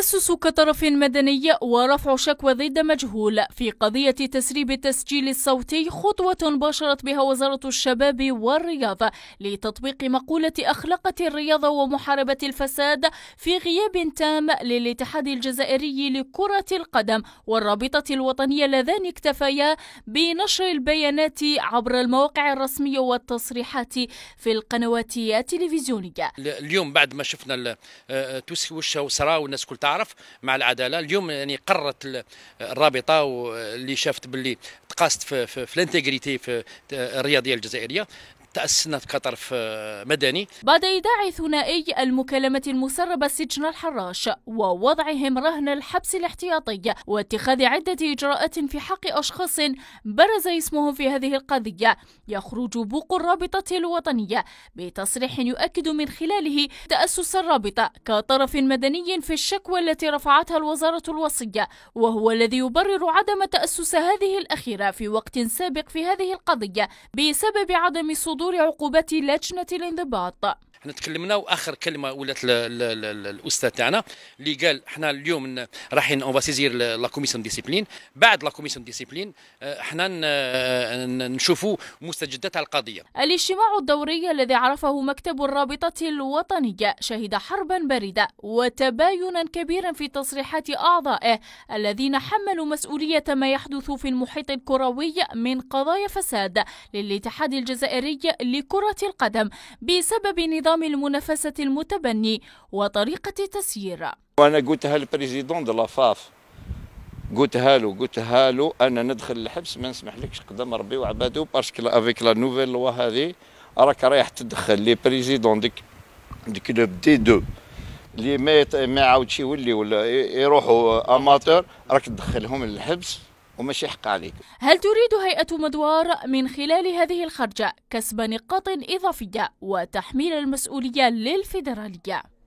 التأسس كطرف مدني ورفع شكوى ضد مجهول في قضية تسريب التسجيل الصوتي خطوة باشرت بها وزارة الشباب والرياضة لتطبيق مقولة أخلاقة الرياضة ومحاربة الفساد في غياب تام للاتحاد الجزائري لكرة القدم والرابطة الوطنية اللذان اكتفيا بنشر البيانات عبر المواقع الرسمية والتصريحات في القنوات التلفزيونية اليوم بعد ما شفنا آه، آه، توسي وش وصرا والناس كلها تعرف مع العداله اليوم يعني قررت الرابطه اللي شافت باللي تقاست في, في, في الانتجريتي في الرياضيه الجزائريه تأسسنا كطرف مدني بعد إيداع ثنائي المكالمة المسربة سجن الحراش ووضعهم رهن الحبس الاحتياطي واتخاذ عدة إجراءات في حق أشخاص برز اسمهم في هذه القضية يخرج بوق الرابطة الوطنية بتصريح يؤكد من خلاله تأسس الرابطة كطرف مدني في الشكوى التي رفعتها الوزارة الوصية وهو الذي يبرر عدم تأسس هذه الأخيرة في وقت سابق في هذه القضية بسبب عدم صدور صدور عقوبة لجنة الانضباط حنا تكلمنا واخر كلمه ولات الاستاذ تاعنا اللي قال حنا اليوم رايحين اون سيزير لا كوميسيون ديسيبلين بعد لا كوميسيون ديسيبلين حنا نشوفوا مستجدات القضيه الاجتماع الدوري الذي عرفه مكتب الرابطه الوطنيه شهد حربا بارده وتباينا كبيرا في تصريحات اعضائه الذين حملوا مسؤوليه ما يحدث في المحيط الكروي من قضايا فساد للاتحاد الجزائري لكره القدم بسبب نظام نظام المنافسة المتبني وطريقة تسييره وأنا قلتها للبريزيدون دو لافاف قلتها له قلتها له أنا ندخل الحبس ما نسمحلكش قدام ربي وعباده باسكو افيك لا نوفيل لوا هذه راك رايح تدخل لي بريزيدون ديك ديك كلوب دي دو اللي ما ما يعاودش يولي ولا يروحوا اماتور راك تدخلهم للحبس ومش يحق عليك هل تريد هيئة مدوار من خلال هذه الخرجة كسب نقاط إضافية وتحميل المسؤولية للفيدرالية؟